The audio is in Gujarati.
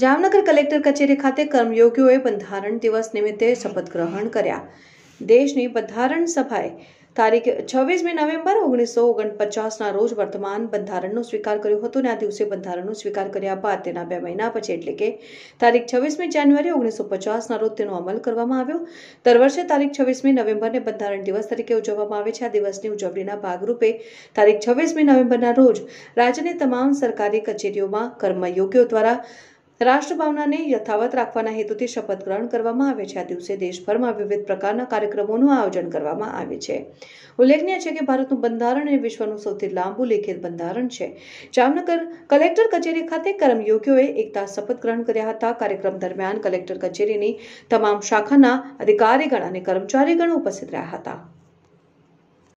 જામનગર કલેક્ટર કચેરી ખાતે કર્મયોગીઓએ બંધારણ દિવસ નિમિત્તે શપથ ગ્રહણ કર્યા દેશની બંધારણ સભાએ તારીખ છવ્વીસમી નવેમ્બર ઓગણીસો ઓગણપચાસના રોજ વર્તમાન બંધારણનો સ્વીકાર કર્યો હતો અને આ દિવસે બંધારણનો સ્વીકાર કર્યા બાદ તેના બે મહિના પછી એટલે કે તારીખ છવ્વીસમી જાન્યુઆરી ઓગણીસો પચાસના રોજ તેનો અમલ કરવામાં આવ્યો દર વર્ષે તારીખ છવ્વીસમી નવેમ્બરને બંધારણ દિવસ તરીકે ઉજવવામાં આવે છે આ દિવસની ઉજવણીના ભાગરૂપે તારીખ છવ્વીસમી નવેમ્બરના રોજ રાજ્યની તમામ સરકારી કચેરીઓમાં કર્મયોગીઓ દ્વારા રાષ્ટ્રભાવનાને યથાવત રાખવાના હેતુથી શપથ ગ્રહણ કરવામાં આવે છે આ દિવસે દેશભરમાં વિવિધ પ્રકારના કાર્યક્રમોનું આયોજન કરવામાં આવે છે ઉલ્લેખનીય છે કે ભારતનું બંધારણ એ વિશ્વનું સૌથી લાંબુ લેખિત બંધારણ છે જામનગર કલેક્ટર કચેરી ખાતે કર્મયોગીઓએ એકતા શપથ ગ્રહણ કર્યા હતા કાર્યક્રમ દરમિયાન કલેક્ટર કચેરીની તમામ શાખાના અધિકારીગણ અને કર્મચારીગણ ઉપસ્થિત રહ્યા હતા